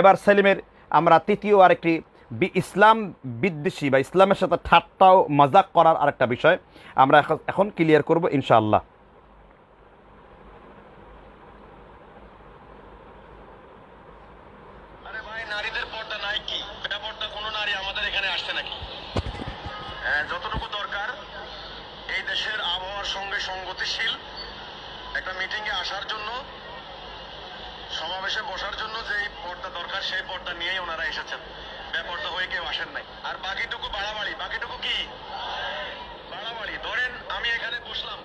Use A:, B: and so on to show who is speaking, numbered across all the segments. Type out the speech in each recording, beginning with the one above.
A: এবার সেলিমের আমরা তৃতীয় আরেকটি বি ইসলাম বিদ্বেষী বা ইসলামের সাথে ঠাট্টাও মজাক করার আরেকটা বিষয় আমরা এখন ক্লিয়ার করব ইনশাআল্লাহ হ্যাঁ, আবহাওয়ার সঙ্গে সংগতিশীল একটা মিটিংয়ে আসার জন্য সমাবেশে বসার জন্য যেই পর্দা দরকার সেই পর্দা নিয়েই ওনারা এসেছেন ব্যাপারটা হয়ে কেউ আসেন নাই আর বাকিটুকু বাড়াবাড়ি বাকিটুকু কি বাড়াবাড়ি ধরেন আমি এখানে বসলাম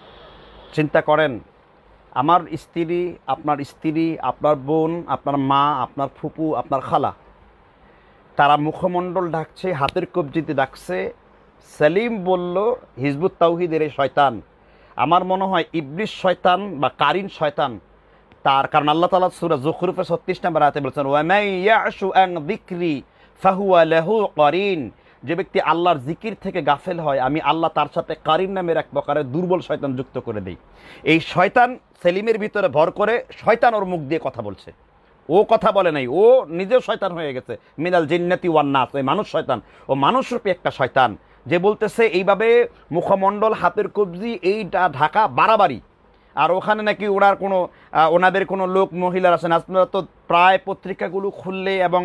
A: চিন্তা করেন আমার স্ত্রী আপনার স্ত্রী আপনার বোন আপনার মা আপনার ফুপু আপনার খালা তারা মুখমণ্ডল ডাকছে হাতের কবজিতে ডাকছে সেলিম বলল হিজবুত তাউহিদের এই শয়তান আমার মনে হয় ইবলিশ শয়তান বা কারিন শয়তান তার কারণ আল্লাহ তালা সুরা জুখরুফের ছত্রিশ নাম্বার হাতে বলছেন দিকরি ফাহুয়া লেহু করিন যে ব্যক্তি আল্লাহর জিকির থেকে গাফেল হয় আমি আল্লাহ তার সাথে কারিন নামের এক প্রকারের দুর্বল শয়তান যুক্ত করে দিই এই শয়তান সেলিমের ভিতরে ভর করে শয়তান ওর মুখ দিয়ে কথা বলছে ও কথা বলে নাই ও নিজেও শয়তান হয়ে গেছে মিনাল জিন্নাতি ওয়ান্নাস ওই মানুষ শয়তান ও মানুষরূপী একটা শয়তান যে বলতেছে এইভাবে মুখমণ্ডল হাতের কবজি এইটা ঢাকা বাড়াবাড়ি আর ওখানে নাকি ওনার কোনো ওনাদের কোনো লোক মহিলার আছেন আপনারা তো প্রায় পত্রিকাগুলো খুললে এবং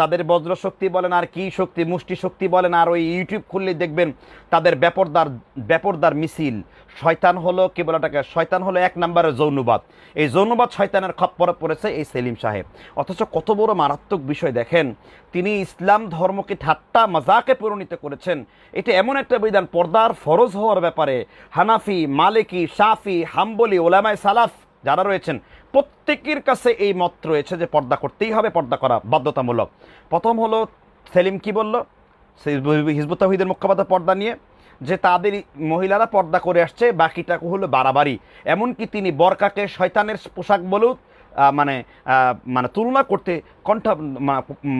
A: তাদের বজ্র শক্তি বলেন আর কি শক্তি মুষ্টি শক্তি বলেন আর ওই ইউটিউব খুললে দেখবেন তাদের ব্যাপরদার ব্যাপরদার মিছিল শয়তান হলো কি এটাকে শয়তান হলো এক নম্বরের যৌনবাদ এই যৌনবাদ শয়তানের খপ্পরে পড়েছে এই সেলিম সাহেব অথচ কত বড় মারাত্মক বিষয় দেখেন তিনি ইসলাম ধর্মকে ঠাট্টা মজাকে পরিণত করেছেন এটা এমন একটা বিধান পর্দার ফরজ হওয়ার ব্যাপারে হানাফি মালিকি শাফি হাম্বলি ওলামায় সালাফ যারা রয়েছেন প্রত্যেকের কাছে এই মত রয়েছে যে পর্দা করতেই হবে পর্দা করা বাধ্যতামূলক প্রথম হলো সেলিম কি বলল হিজবুতাহিদের তাহিদের পর্দা নিয়ে যে তাদের মহিলারা পর্দা করে আসছে বাকিটা হলো বাড়াবাড়ি এমনকি তিনি বরকাকে শয়তানের পোশাক বলেও মানে মানে তুলনা করতে কণ্ঠা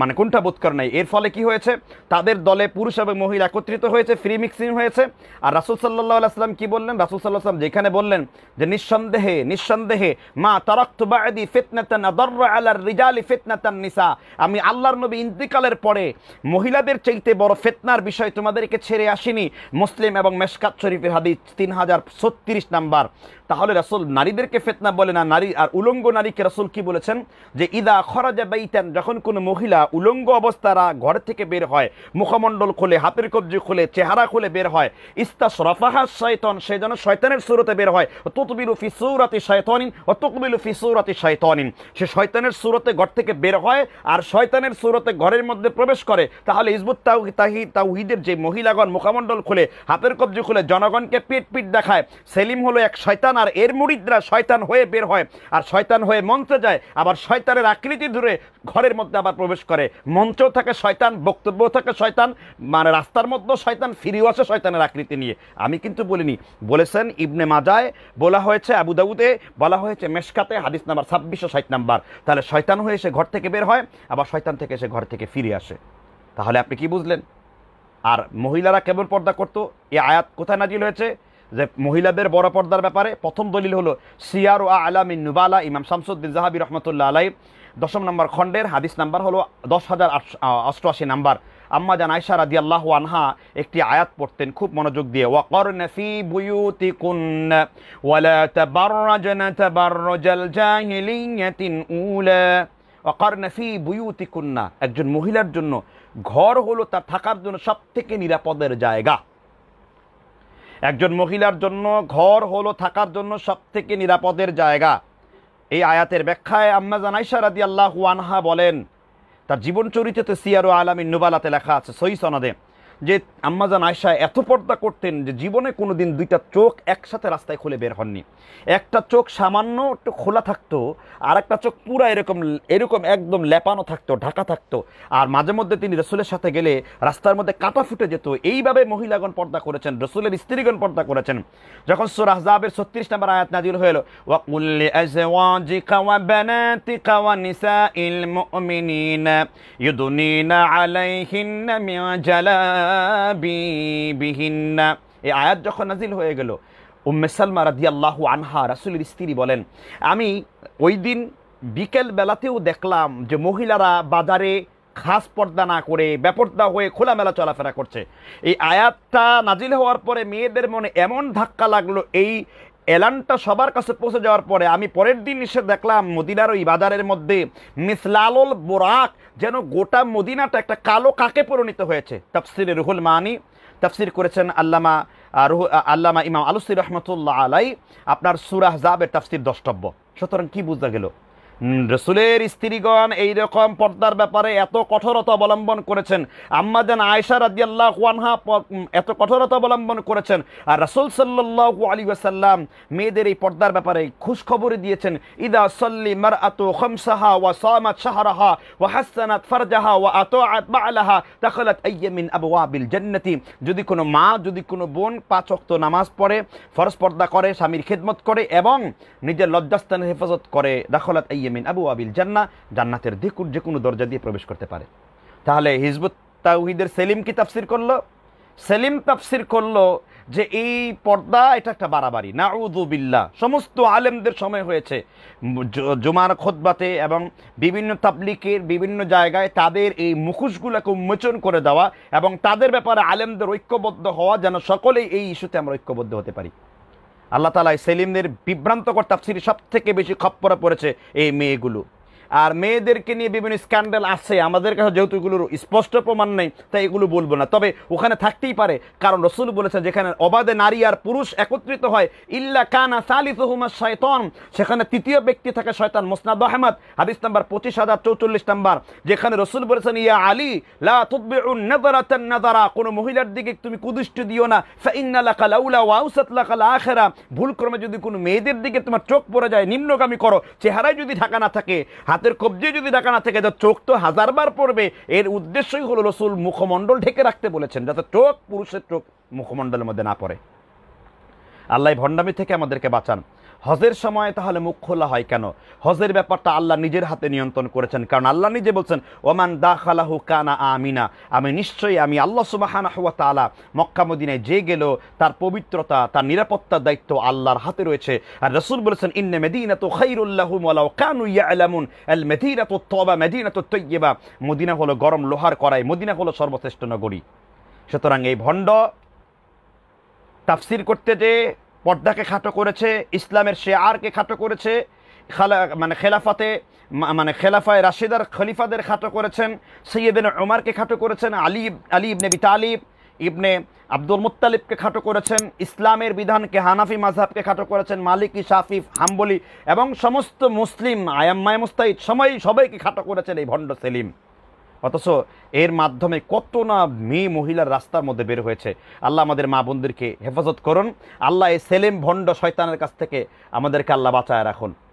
A: মানে কণ্ঠাবোধ করে নাই এর ফলে কি হয়েছে তাদের দলে পুরুষ এবং মহিলা একত্রিত হয়েছে ফ্রি মিক্সিং হয়েছে আর রাসুল সাল্লাহ আসলাম কি বললেন রাসুল সাল্লাহ আসলাম যেখানে বললেন যে নিঃসন্দেহে নিঃসন্দেহে মা তারক্তি ফিতনাতান আলার রিজালি ফিতনাতান নিসা আমি আল্লাহর নবী ইন্তিকালের পরে মহিলাদের চাইতে বড় ফেতনার বিষয় তোমাদেরকে ছেড়ে আসেনি মুসলিম এবং মেশকাত শরীফের হাদিস তিন হাজার ছত্রিশ নাম্বার তাহলে রাসুল নারীদেরকে ফেতনা বলে না নারী আর উলঙ্গ নারীকে আল্লাহকে রসুল কি বলেছেন যে ইদা খরাজা বাইতান যখন কোনো মহিলা উলঙ্গ অবস্থারা ঘর থেকে বের হয় মুখমণ্ডল খুলে হাতের কবজি খুলে চেহারা খুলে বের হয় ইস্তা সরফাহা শয়তন সে যেন শয়তানের সুরতে বের হয় ততবিলু ফি সৌরাতি শয়তনিন ও তকবিলু ফি শয়তনিন সে শয়তানের সুরতে ঘর থেকে বের হয় আর শয়তানের সুরতে ঘরের মধ্যে প্রবেশ করে তাহলে ইজবুত তাহি তাহিদের যে মহিলাগণ মুখমণ্ডল খুলে হাতের কবজি খুলে জনগণকে পিট পিট দেখায় সেলিম হলো এক শয়তান আর এর মুরিদরা শয়তান হয়ে বের হয় আর শয়তান হয়ে মঞ্চে যায় আবার শয়তানের আকৃতি ধরে ঘরের মধ্যে আবার প্রবেশ করে মঞ্চও থাকে শয়তান বক্তব্য থাকে শয়তান মানে রাস্তার মধ্যেও শয়তান ফিরেও আসে শয়তানের আকৃতি নিয়ে আমি কিন্তু বলিনি বলেছেন ইবনে মাজায় বলা হয়েছে আবুদাবুদে বলা হয়েছে মেশকাতে হাদিস নাম্বার ছাব্বিশশো ষাট নাম্বার তাহলে শয়তান হয়ে সে ঘর থেকে বের হয় আবার শয়তান থেকে সে ঘর থেকে ফিরে আসে তাহলে আপনি কি বুঝলেন আর মহিলারা কেবল পর্দা করতো এই আয়াত কোথায় নাজিল হয়েছে যে মহিলাদের বড় পর্দার ব্যাপারে প্রথম দলিল হলো সিয়ার ও আলামিন নুবালা ইমাম শামসুদ্দিন জাহাবি রহমতুল্লাহ আলাই দশম নম্বর খণ্ডের হাদিস নাম্বার হলো দশ হাজার অষ্টআশি নাম্বার আম্মা জান আয়সা রাদি আল্লাহ আনহা একটি আয়াত পড়তেন খুব মনোযোগ দিয়ে ওয়াকর নফি বুয়ুতি কুন্ন ওয়ালা তাবাররাজনা তাবাররাজাল জাহিলিয়াতিন উলা ওয়াকর নফি বুয়ুতি কুন্না একজন মহিলার জন্য ঘর হলো তার থাকার জন্য সবথেকে নিরাপদের জায়গা একজন মহিলার জন্য ঘর হলো থাকার জন্য সবথেকে নিরাপদের জায়গা এই আয়াতের ব্যাখ্যায় আম্মা জানাইশা রাদি আল্লাহ আনহা বলেন তার জীবন চরিত্রতে সিয়ারো আলামী নুবালাতে লেখা আছে সই সনাদে যে আম্মাজান আয়সা এত পর্দা করতেন যে জীবনে কোনো দিন দুইটা চোখ একসাথে রাস্তায় খুলে বের হননি একটা চোখ সামান্য একটু খোলা থাকতো আর একটা চোখ পুরো এরকম এরকম একদম লেপানো থাকতো ঢাকা থাকতো আর মাঝে মধ্যে তিনি রসুলের সাথে গেলে রাস্তার মধ্যে কাটা ফুটে যেত এইভাবে মহিলাগণ পর্দা করেছেন রসুলের স্ত্রীগণ পর্দা করেছেন যখন সুরাহজাবের ছত্রিশ নম্বর আয়াত নাজিল হয়ে গেল ওয়া জালা বিহিন্না এই আয়াত যখন নাজিল হয়ে গেল উম্মে সালমা রাদি আল্লাহ আনহা রাসুলের স্ত্রী বলেন আমি ওই দিন বিকেল বেলাতেও দেখলাম যে মহিলারা বাজারে খাস পর্দা না করে ব্যাপর্দা হয়ে খোলামেলা চলাফেরা করছে এই আয়াতটা নাজিল হওয়ার পরে মেয়েদের মনে এমন ধাক্কা লাগলো এই এলানটা সবার কাছে পৌঁছে যাওয়ার পরে আমি পরের দিন এসে দেখলাম মদিনার ওই বাজারের মধ্যে মিসলালুল বোরাক যেন গোটা মদিনাটা একটা কালো কাকে পরিণত হয়েছে তাফসিরে রুহুল মানি তাফসির করেছেন আল্লামা রুহ আল্লামা ইমাম আলুসি রহমতুল্লাহ আলাই আপনার সুরাহ জাবের তাফসির দ্রষ্টব্য সুতরাং কী বুঝতে গেল রসুলের স্ত্রীগণ এই রকম পর্দার ব্যাপারে এত কঠোরতা অবলম্বন করেছেন আম্মা যেন আয়সা রাজিয়াল্লাহ ওয়ানহা এত কঠোরতা অবলম্বন করেছেন আর রসুল সাল্লাহ আলী ওয়াসাল্লাম মেয়েদের এই পর্দার ব্যাপারে খুশখবরই দিয়েছেন ইদা সল্লি মার আতো খমসাহা ওয়া সামাত শাহরাহা ওয়া হাসানাত ফারজাহা ওয়া আতো আলাহা তাখলাত আইয়ামিন আবওয়াবিল জান্নাতি যদি কোনো মা যদি কোনো বোন পাঁচ ওয়াক্ত নামাজ পড়ে ফরজ পর্দা করে স্বামীর খেদমত করে এবং নিজের লজ্জাস্থানের হেফাজত করে দাখলাত আইয়াম মিন আবু আবিল জান্না জান্নাতের দিকুর যে কোনো দরজা দিয়ে প্রবেশ করতে পারে তাহলে হিজবুত তাউহিদের সেলিম কি তাফসির করলো সেলিম তাফসির করলো যে এই পর্দা এটা একটা বাড়াবাড়ি না উদুবিল্লা সমস্ত আলেমদের সময় হয়েছে জুমার খোদবাতে এবং বিভিন্ন তাবলিকের বিভিন্ন জায়গায় তাদের এই মুখোশগুলোকে উন্মোচন করে দেওয়া এবং তাদের ব্যাপারে আলেমদের ঐক্যবদ্ধ হওয়া যেন সকলেই এই ইস্যুতে আমরা ঐক্যবদ্ধ হতে পারি আল্লাহ তালা সেলিমদের বিভ্রান্ত তাফসির সব থেকে বেশি খপ্পরা পড়েছে এই মেয়েগুলো আর মেয়েদেরকে নিয়ে বিভিন্ন স্ক্যান্ডাল আছে আমাদের কাছে যেহেতু এগুলোর স্পষ্ট প্রমাণ নেই তাই এগুলো বলবো না তবে ওখানে থাকতেই পারে কারণ রসুল বলেছেন যেখানে অবাধে নারী আর পুরুষ একত্রিত হয় ইল্লা কানা হুমা শয়তন সেখানে তৃতীয় ব্যক্তি থাকে শয়তান মোসনাদ আহমদ হাদিস নাম্বার পঁচিশ হাজার চৌচল্লিশ নাম্বার যেখানে রসুল বলেছেন ইয়া আলী লা নাজারা মহিলার দিকে তুমি কুদৃষ্টি দিও না লাউলা ভুলক্রমে যদি কোনো মেয়েদের দিকে তোমার চোখ পড়ে যায় নিম্নগামী করো চেহারায় যদি ঢাকা না থাকে হাত হাতের কবজি যদি ঢাকা না থাকে যা চোখ তো হাজারবার পড়বে এর উদ্দেশ্যই হলো রসুল মুখমণ্ডল ঢেকে রাখতে বলেছেন যাতে চোখ পুরুষের চোখ মুখমণ্ডলের মধ্যে না পড়ে আল্লাহ ভণ্ডামি থেকে আমাদেরকে বাঁচান হজের সময় তাহলে মুখ খোলা হয় কেন হজের ব্যাপারটা আল্লাহ নিজের হাতে নিয়ন্ত্রণ করেছেন কারণ আল্লাহ নিজে বলছেন ওমান দা খালাহু কানা আমিনা আমি নিশ্চয়ই আমি আল্লাহ সুবাহানা হুয়া তালা মক্কামদিনায় যে গেল তার পবিত্রতা তার নিরাপত্তার দায়িত্ব আল্লাহর হাতে রয়েছে আর রসুল বলেছেন ইন্নে মেদিনা তো খাইরুল্লাহু মালাও কানু আলামুন এল মেদিনা তো তবা মেদিনা তো তৈবা মদিনা হলো গরম লোহার করায় মদিনা হলো সর্বশ্রেষ্ঠ নগরী সুতরাং এই ভণ্ড তাফসির করতে যে পর্দাকে খাটো করেছে ইসলামের শেয়ারকে খাটো করেছে খালা মানে খেলাফাতে মানে খেলাফায় রাশিদার খলিফাদের খাটো করেছেন সৈয়দিন ওমারকে খাটো করেছেন আলী আলী ইবনে বিতালিব ইবনে আব্দুল মুতালিবকে খাটো করেছেন ইসলামের বিধানকে হানাফি মাঝহাবকে খাটো করেছেন মালিকি শাফিফ হাম্বলি এবং সমস্ত মুসলিম আয়াম্মায় মুস্তাহিদ সময় সবাইকে খাটো করেছেন এই ভণ্ড সেলিম অথচ এর মাধ্যমে কত না মেয়ে মহিলার রাস্তার মধ্যে বের হয়েছে আল্লাহ আমাদের মা বোনদেরকে হেফাজত করুন আল্লাহ এই সেলেম ভণ্ড শয়তানের কাছ থেকে আমাদেরকে আল্লাহ বাঁচায় রাখুন